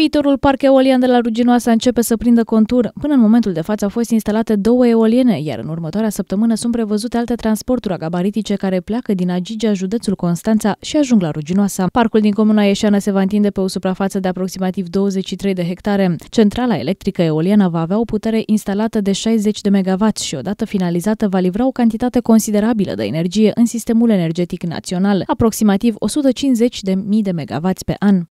Viitorul parc eolian de la Ruginoasa începe să prindă contur. Până în momentul de față au fost instalate două eoliene, iar în următoarea săptămână sunt prevăzute alte transporturi agabaritice care pleacă din Agigea, județul Constanța și ajung la Ruginoasa. Parcul din comuna Ieșeană se va întinde pe o suprafață de aproximativ 23 de hectare. Centrala electrică eoliană va avea o putere instalată de 60 de MW și odată finalizată va livra o cantitate considerabilă de energie în sistemul energetic național, aproximativ 150 de mii de MW pe an.